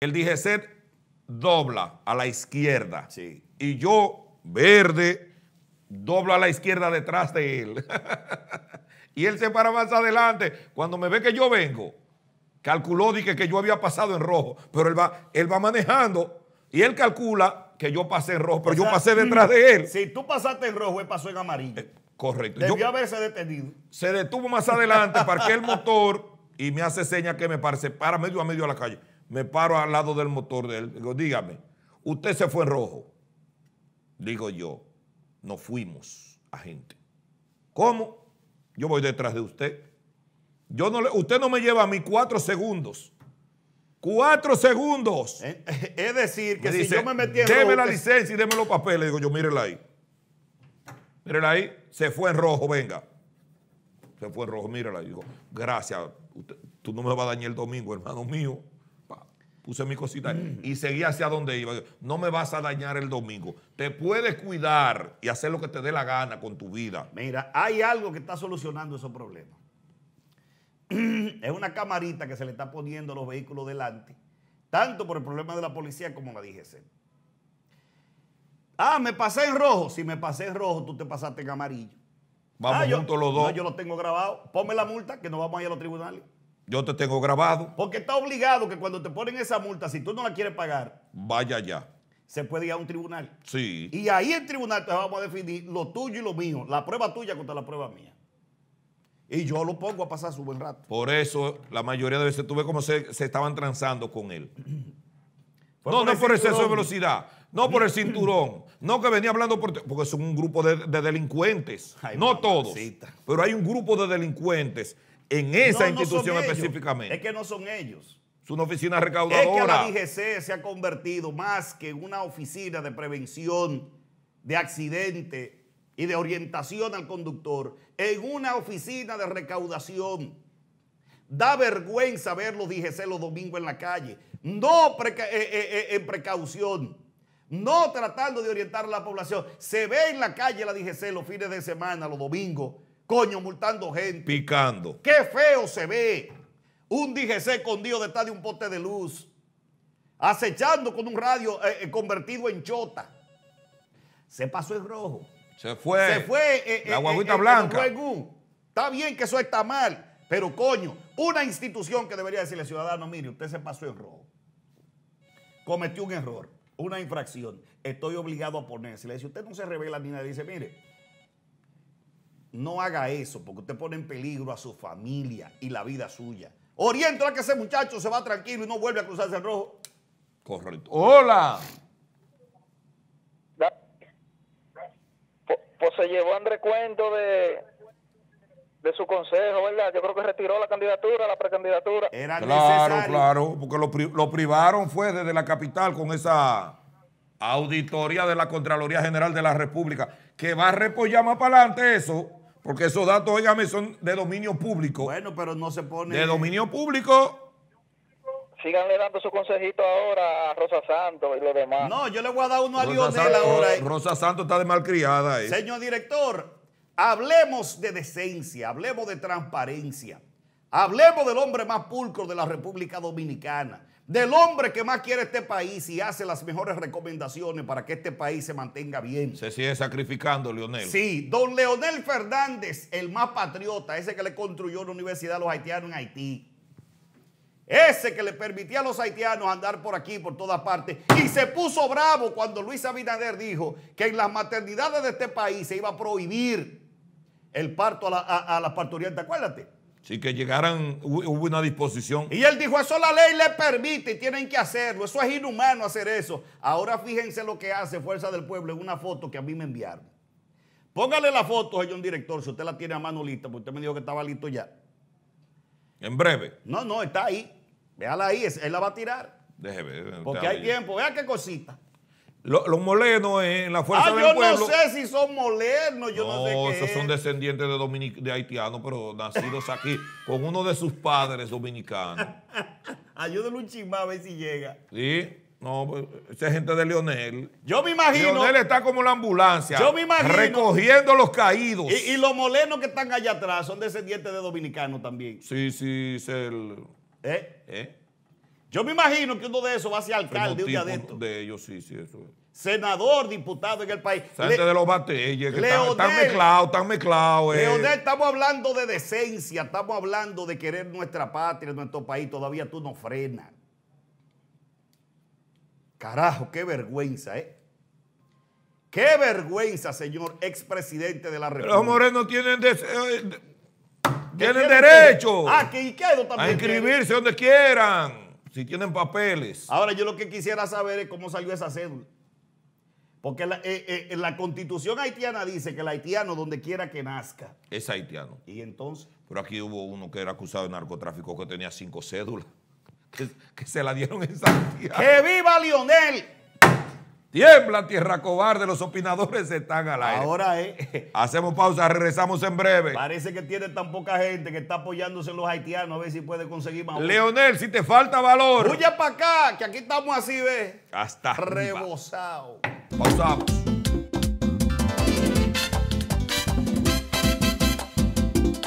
el DGC dobla a la izquierda. Sí. Y yo, verde, dobla a la izquierda detrás de él. y él se para más adelante. Cuando me ve que yo vengo, calculó dije, que yo había pasado en rojo. Pero él va, él va manejando y él calcula que yo pasé en rojo, pero yo pasé detrás de él. Si tú pasaste en rojo, él pasó en amarillo. Eh, correcto. Debió haberse detenido. Se detuvo más adelante, parqué el motor y me hace seña que me parece para medio a medio a la calle me paro al lado del motor de él, digo, dígame, usted se fue en rojo. Digo yo, no fuimos, agente. ¿Cómo? Yo voy detrás de usted. Yo no usted no me lleva a mí cuatro segundos. Cuatro segundos. Eh, eh, es decir, que si yo me metiera en la licencia y déme los papeles. Digo yo, mírela ahí. Mírela ahí. Se fue en rojo, venga. Se fue en rojo, mírela. Digo, gracias. tú no me vas a dañar el domingo, hermano mío puse mi cosita mm. y seguí hacia donde iba. No me vas a dañar el domingo. Te puedes cuidar y hacer lo que te dé la gana con tu vida. Mira, hay algo que está solucionando esos problemas. es una camarita que se le está poniendo a los vehículos delante, tanto por el problema de la policía como la DGC. Ah, me pasé en rojo. Si me pasé en rojo, tú te pasaste en amarillo. Vamos ah, juntos los dos. yo lo tengo grabado. Ponme la multa que nos vamos a ir a los tribunales. Yo te tengo grabado. Porque está obligado que cuando te ponen esa multa, si tú no la quieres pagar. Vaya ya. Se puede ir a un tribunal. Sí. Y ahí el tribunal te vamos a definir lo tuyo y lo mío. La prueba tuya contra la prueba mía. Y yo lo pongo a pasar su buen rato. Por eso la mayoría de veces tuve como se, se estaban transando con él. no, no por exceso de velocidad. No por el cinturón. No que venía hablando por... Porque son un grupo de, delincuentes. no todos. Pero hay un grupo de delincuentes en esa institución específicamente. Es que no son ellos. Es una oficina recaudadora. Es que la DGC se ha convertido más que en una oficina de prevención de accidente y de orientación al conductor, en una oficina de recaudación. Da vergüenza ver los DGC los domingos en la calle, no eh, eh, eh, en precaución, no tratando de orientar a la población. Se ve en la calle la DGC los fines de semana, los domingos, coño, multando gente. Picando. Qué feo se ve. Un DGC escondido detrás de un pote de luz. Acechando con un radio eh, eh, convertido en chota. Se pasó el rojo. Se fue. Se fue. Eh, la guaguita blanca. Está bien que eso está mal. Pero coño, una institución que debería decirle, ciudadano, mire, usted se pasó en rojo. Cometió un error, una infracción. Estoy obligado a Le Si usted no se revela ni nada, dice, mire, no haga eso porque usted pone en peligro a su familia y la vida suya. Oriento a que ese muchacho se va tranquilo y no vuelve a cruzarse el rojo. Correcto. Hola. Pues, pues se llevó André Cuento de, de su consejo, ¿verdad? Yo creo que retiró la candidatura, la precandidatura. Era claro, claro, porque lo, lo privaron fue desde la capital con esa auditoría de la Contraloría General de la República, que va a repollar más para adelante eso, porque esos datos, oígame, son de dominio público. Bueno, pero no se pone... De dominio público. Síganle dando su consejito ahora a Rosa Santos y los demás. No, yo le voy a dar uno a Lionel ahora. Eh. Rosa Santos está de malcriada. Eh. Señor director, hablemos de decencia, hablemos de transparencia. Hablemos del hombre más pulcro de la República Dominicana, del hombre que más quiere este país y hace las mejores recomendaciones para que este país se mantenga bien. Se sigue sacrificando, Leonel. Sí, don Leonel Fernández, el más patriota, ese que le construyó la Universidad a los Haitianos en Haití. Ese que le permitía a los haitianos andar por aquí, por todas partes. Y se puso bravo cuando Luis Abinader dijo que en las maternidades de este país se iba a prohibir el parto a, la, las Acuérdate, si que llegaran, hubo una disposición. Y él dijo, eso la ley le permite, y tienen que hacerlo, eso es inhumano hacer eso. Ahora fíjense lo que hace Fuerza del Pueblo en una foto que a mí me enviaron. Póngale la foto, señor director, si usted la tiene a mano lista, porque usted me dijo que estaba listo ya. En breve. No, no, está ahí. Véala ahí, él la va a tirar. Déjeme. Porque hay tiempo, vea qué cosita. Los molenos, molenos en la fuerza ah, del pueblo. yo no sé si son molenos, yo no, sé qué esos son descendientes de, de haitianos, pero nacidos aquí, con uno de sus padres dominicanos. Ayúdenle un chismá a ver si llega. Sí, no, pues, esa gente de Leonel. Yo me imagino. Leonel está como la ambulancia. Yo me imagino. Recogiendo los caídos. Y, y los molenos que están allá atrás son descendientes de dominicanos también. Sí, sí, es el... ¿Eh? ¿Eh? Yo me imagino que uno de esos va a ser alcalde un día de esto. De ellos, sí, sí, eso. Senador, diputado en el país. Gente de los que están, mezclados, están mezclados. Eh. Leonel, estamos hablando de decencia, estamos hablando de querer nuestra patria, nuestro país, todavía tú no frenas. Carajo, qué vergüenza, ¿eh? Qué vergüenza, señor expresidente de la República. Los morenos tienen eh, tienen derecho. Ah, a inscribirse donde quieran. Si tienen papeles. Ahora, yo lo que quisiera saber es cómo salió esa cédula. Porque eh, eh, la, constitución haitiana dice que el haitiano, donde quiera que nazca. Es haitiano. Y entonces. Pero aquí hubo uno que era acusado de narcotráfico que tenía cinco cédulas. Que, se la dieron en Santiago. ¡Que viva Lionel! Tiembla tierra cobarde, los opinadores están al aire. Ahora es. Eh, eh. Hacemos pausa, regresamos en breve. Parece que tiene tan poca gente que está apoyándose en los haitianos a ver si puede conseguir más. Leonel, si te falta valor. Huya para acá, que aquí estamos así, ¿ves? Hasta. Rebosado. Pausamos.